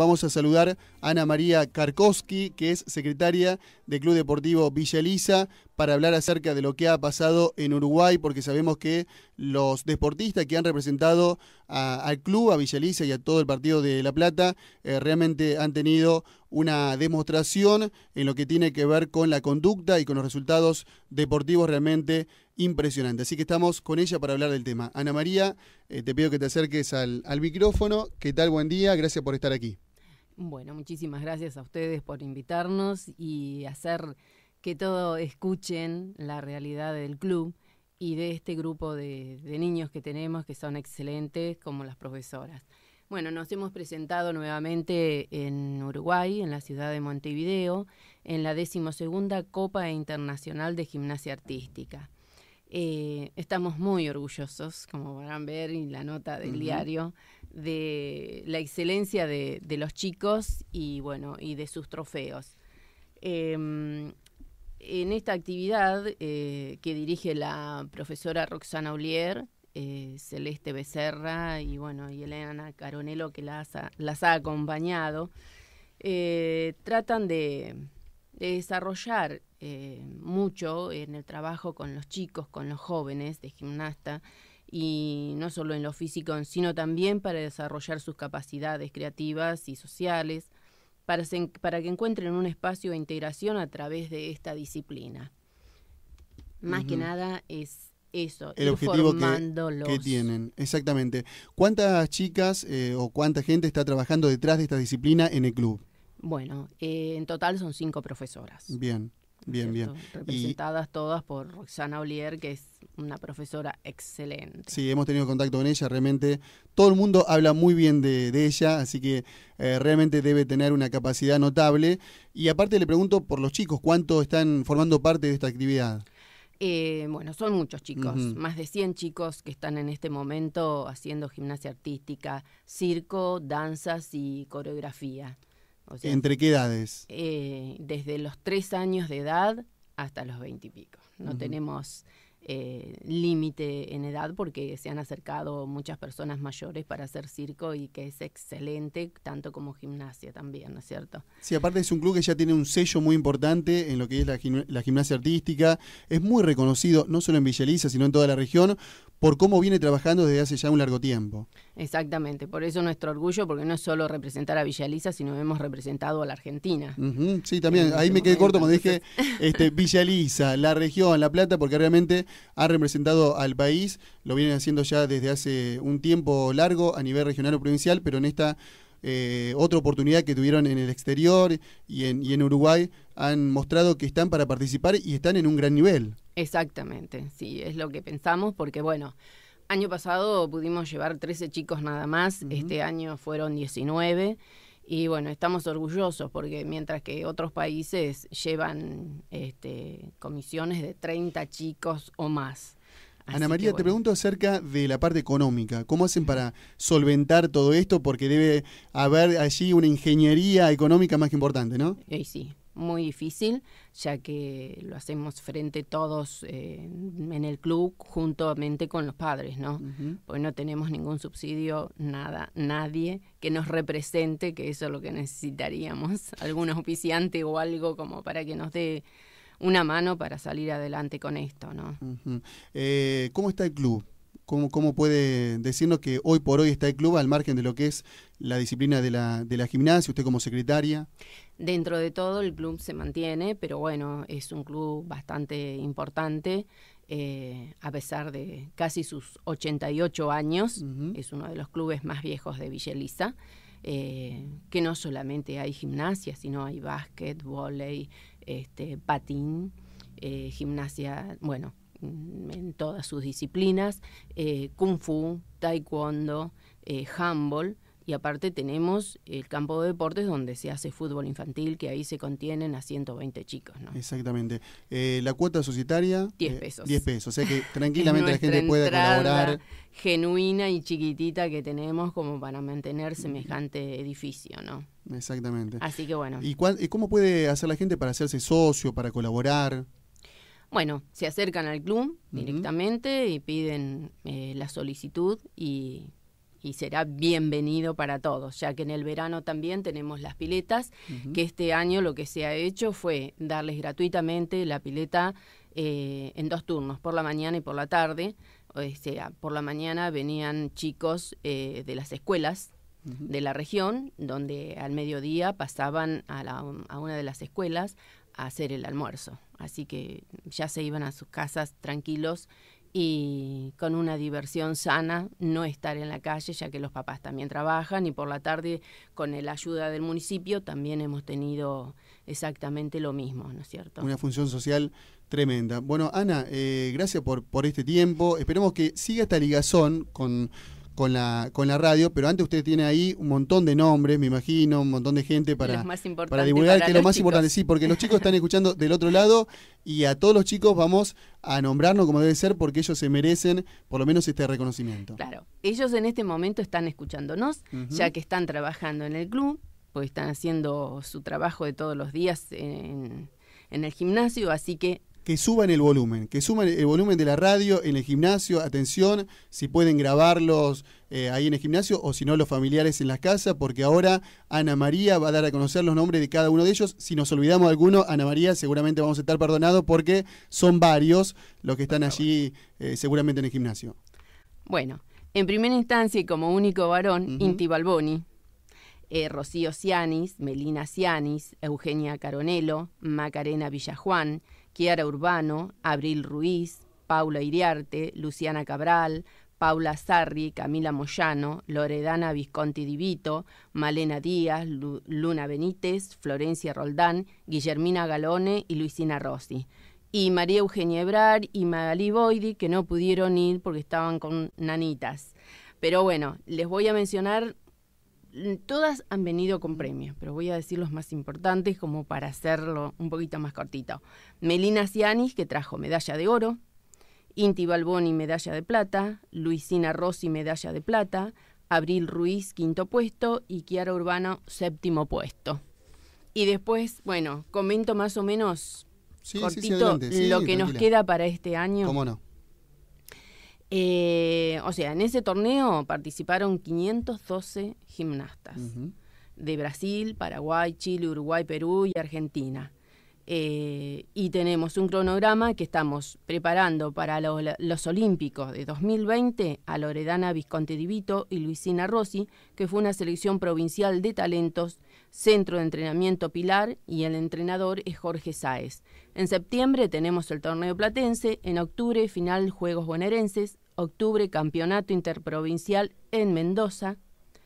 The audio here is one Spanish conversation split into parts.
vamos a saludar a Ana María Karkowski, que es secretaria del Club Deportivo Villa para hablar acerca de lo que ha pasado en Uruguay, porque sabemos que los deportistas que han representado al club, a Villa y a todo el partido de La Plata, eh, realmente han tenido una demostración en lo que tiene que ver con la conducta y con los resultados deportivos realmente impresionantes. Así que estamos con ella para hablar del tema. Ana María, eh, te pido que te acerques al micrófono. ¿Qué tal? Buen día, gracias por estar aquí. Bueno, muchísimas gracias a ustedes por invitarnos y hacer que todos escuchen la realidad del club y de este grupo de, de, niños que tenemos que son excelentes como las profesoras. Bueno, nos hemos presentado nuevamente en Uruguay, en la ciudad de Montevideo, en la decimosegunda Copa Internacional de Gimnasia Artística. Eh, estamos muy orgullosos, como podrán ver en la nota del diario, de la excelencia de, los chicos y bueno y de sus trofeos. Em, en esta actividad eh, que dirige la profesora Roxana Olier, eh, Celeste Becerra y bueno y Elena Caronelo que las ha acompañado, tratan de de desarrollar eh, mucho en el trabajo con los chicos, con los jóvenes de gimnasta, y no solo en lo físico, sino también para desarrollar sus capacidades creativas y sociales, para, que encuentren un espacio de integración a través de esta disciplina. Más que nada es eso, el objetivo que, tienen. Exactamente. ¿Cuántas chicas eh, o cuánta gente está trabajando detrás de esta disciplina en el club? Bueno, eh, en total son cinco profesoras. Bien, bien, bien. Representadas todas por Roxana Olier, que es una profesora excelente. Sí, hemos tenido contacto con ella, realmente todo el mundo habla muy bien de, ella, así que eh, realmente debe tener una capacidad notable. Y aparte le pregunto por los chicos, ¿cuánto están formando parte de esta actividad? Eh, bueno, son muchos chicos, más de 100 chicos que están en este momento haciendo gimnasia artística, circo, danzas y coreografía. ¿Entre qué edades? Eh, desde los tres años de edad hasta los 20 y pico. No tenemos eh, límite en edad porque se han acercado muchas personas mayores para hacer circo y que es excelente, tanto como gimnasia también, ¿no es cierto? Sí, aparte es un club que ya tiene un sello muy importante en lo que es la, la gimnasia artística. Es muy reconocido, no solo en Villaliza, sino en toda la región, por cómo viene trabajando desde hace ya un largo tiempo. Exactamente, por eso nuestro orgullo, porque no es solo representar a Villa Elisa, sino hemos representado a la Argentina. Sí, también, ahí este me quedé corto como dije este, Villa Elisa, la región, La Plata, porque realmente ha representado al país, lo vienen haciendo ya desde hace un tiempo largo a nivel regional o provincial, pero en esta eh, otra oportunidad que tuvieron en el exterior y en, y en Uruguay, han mostrado que están para participar y están en un gran nivel. Exactamente, sí, es lo que pensamos, porque bueno... Año pasado pudimos llevar 13 chicos nada más, este año fueron 19 y bueno, estamos orgullosos porque mientras que otros países llevan este, comisiones de 30 chicos o más. Ana María, te pregunto acerca de la parte económica. ¿Cómo hacen para solventar todo esto? Porque debe haber allí una ingeniería económica más importante, ¿no? Eh, sí, sí, muy difícil, ya que lo hacemos frente todos eh, en el club juntamente con los padres, ¿no? Pues no tenemos ningún subsidio, nada, nadie que nos represente, que eso es lo que necesitaríamos, algún oficiante o algo como para que nos dé una mano para salir adelante con esto, ¿no? Eh, ¿Cómo está el club? ¿Cómo, puede decirnos que hoy por hoy está el club al margen de lo que es la disciplina de la, gimnasia, usted como secretaria? Dentro de todo el club se mantiene, pero bueno, es un club bastante importante, eh, a pesar de casi sus 88 años, es uno de los clubes más viejos de Villa eh, que no solamente hay gimnasia, sino hay básquet, volei, este, patín, eh, gimnasia, bueno, Mm, en todas sus disciplinas, eh, kung fu, taekwondo, eh, Y aparte tenemos el campo de deportes donde se hace fútbol infantil, que ahí se contienen a 120 chicos. Exactamente. Eh, la cuota societaria... 10 eh, pesos. 10 pesos. O sea que tranquilamente la gente puede colaborar. Genuina y chiquitita que tenemos como para mantener semejante edificio, ¿no? Exactamente. Así que bueno. y cómo puede hacer la gente para hacerse socio, para colaborar? Bueno, se acercan al club directamente y piden eh, la solicitud y, será bienvenido para todos, ya que en el verano también tenemos las piletas, que este año lo que se ha hecho fue darles gratuitamente la pileta eh, en dos turnos, por la mañana y por la tarde. O sea, por la mañana venían chicos eh, de las escuelas de la región, donde al mediodía pasaban a, a, una de las escuelas hacer el almuerzo. Así que ya se iban a sus casas tranquilos y con una diversión sana, no estar en la calle, ya que los papás también trabajan y por la tarde, con la ayuda del municipio, también hemos tenido exactamente lo mismo, ¿no es cierto? Una función social tremenda. Bueno, Ana, eh, gracias por, por este tiempo. Esperemos que siga esta ligazón con con la, con la radio, pero antes usted tiene ahí un montón de nombres, me imagino, un montón de gente para, para divulgar, que es lo más importante, sí, porque los chicos están escuchando del otro lado y a todos los chicos vamos a nombrarnos como debe ser porque ellos se merecen por lo menos este reconocimiento. Claro, ellos en este momento están escuchándonos, ya que están trabajando en el club, pues están haciendo su trabajo de todos los días en, en el gimnasio, así que que suban el volumen, que suban el volumen de la radio en el gimnasio, atención, si pueden grabarlos eh, ahí en el gimnasio o si no los familiares en la casa, porque ahora Ana María va a dar a conocer los nombres de cada uno de ellos. Si nos olvidamos alguno, Ana María seguramente vamos a estar perdonados porque son varios los que están allí eh, seguramente en el gimnasio. Bueno, en primera instancia y como único varón, Inti Balboni, eh, Rocío Cianis, Melina Cianis, Eugenia Caronelo, Macarena Villajuan, Kiara Urbano, Abril Ruiz, Paula Iriarte, Luciana Cabral, Paula Sarri, Camila Moyano, Loredana Visconti Divito, Malena Díaz, Luna Benítez, Florencia Roldán, Guillermina Galone y Luisina Rossi. Y María Eugenia Ebrar y Magali Boidi, que no pudieron ir porque estaban con nanitas. Pero bueno, les voy a mencionar todas han venido con premios, pero voy a decir los más importantes como para hacerlo un poquito más cortito. Melina Cianis, que trajo medalla de oro, Inti Balboni, medalla de plata, Luisina Rossi, medalla de plata, Abril Ruiz, quinto puesto, y Kiara Urbano, séptimo puesto. Y después, bueno, comento más o menos cortito lo que nos queda para este año. ¿Cómo no? Eh, o sea, en ese torneo participaron 512 gimnastas de Brasil, Paraguay, Chile, Uruguay, Perú y Argentina. Eh, y tenemos un cronograma que estamos preparando para los Olímpicos de 2020 a Loredana Visconti Divito y Luisina Rossi, que fue una selección provincial de talentos, centro de entrenamiento Pilar y el entrenador es Jorge Sáez. En septiembre tenemos el torneo platense, en octubre final Juegos Bonaerenses, octubre Campeonato Interprovincial en Mendoza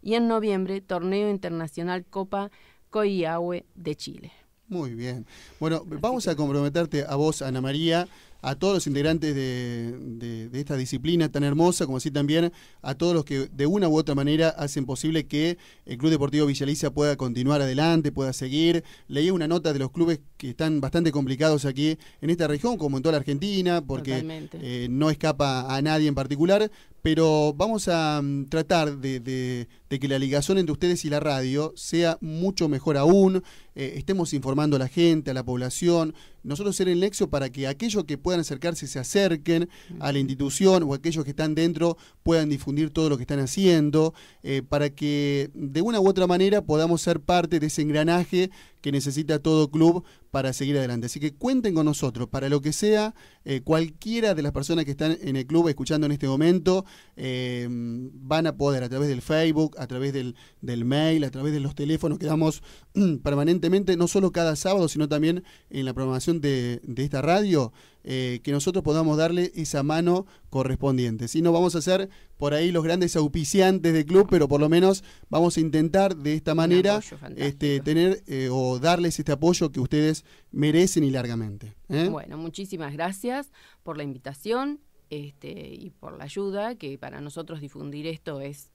y en noviembre Torneo Internacional Copa Coyahue de Chile. Muy bien. Bueno, vamos a comprometerte a vos, Ana María, a todos los integrantes de, esta disciplina tan hermosa, como así también a todos los que de una u otra manera hacen posible que el Club Deportivo Villaliza pueda continuar adelante, pueda seguir. Leí una nota de los clubes que están bastante complicados aquí en esta región, como en toda la Argentina, porque eh, no escapa a nadie en particular, pero vamos a mm, tratar de, que la ligación entre ustedes y la radio sea mucho mejor aún, eh, estemos informando a la gente, a la población, nosotros ser el nexo para que aquellos que puedan acercarse se acerquen mm. a la institución o aquellos que están dentro puedan difundir todo lo que están haciendo, eh, para que de una u otra manera podamos ser parte de ese engranaje que necesita todo club para seguir adelante. Así que cuenten con nosotros, para lo que sea, eh, cualquiera de las personas que están en el club escuchando en este momento, eh, van a poder a través del Facebook, a través del, del mail, a través de los teléfonos que damos permanentemente, no solo cada sábado, sino también en la programación de, esta radio, eh, que nosotros podamos darle esa mano correspondiente. Si no vamos a ser por ahí los grandes auspiciantes del club, pero por lo menos vamos a intentar de esta manera este, tener eh, o darles este apoyo que ustedes merecen y largamente. ¿eh? Bueno, muchísimas gracias por la invitación este, y por la ayuda, que para nosotros difundir esto es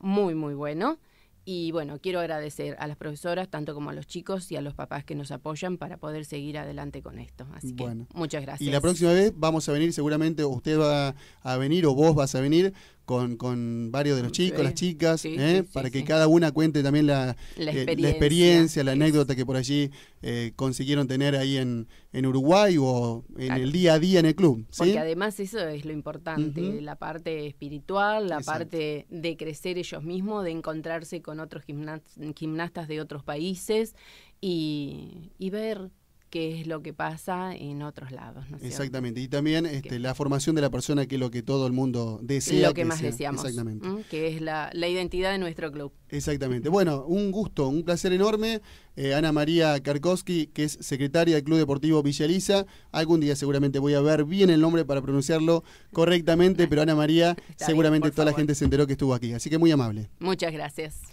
muy, muy bueno. Y bueno, quiero agradecer a las profesoras, tanto como a los chicos y a los papás que nos apoyan para poder seguir adelante con esto. Así que muchas gracias. Y la próxima vez vamos a venir, seguramente usted va a venir o vos vas a venir con, con varios de los chicos, las chicas, ¿eh? para que cada una cuente también la, la eh, experiencia, la, anécdota que por allí eh, consiguieron tener ahí en, en Uruguay o en el día a día en el club. Porque además eso es lo importante, la parte espiritual, la parte de crecer ellos mismos, de encontrarse con otros gimnastas de otros países y, y ver qué es lo que pasa en otros lados. exactamente. Y también este, la formación de la persona, que es lo que todo el mundo desea. Lo que, más deseamos. Exactamente. Que es la, identidad de nuestro club. Exactamente. Bueno, un gusto, un placer enorme. Eh, Ana María Karkowski, que es secretaria del Club Deportivo Villaliza Algún día seguramente voy a ver bien el nombre para pronunciarlo correctamente, pero Ana María, seguramente toda la gente se enteró que estuvo aquí. Así que muy amable. Muchas gracias.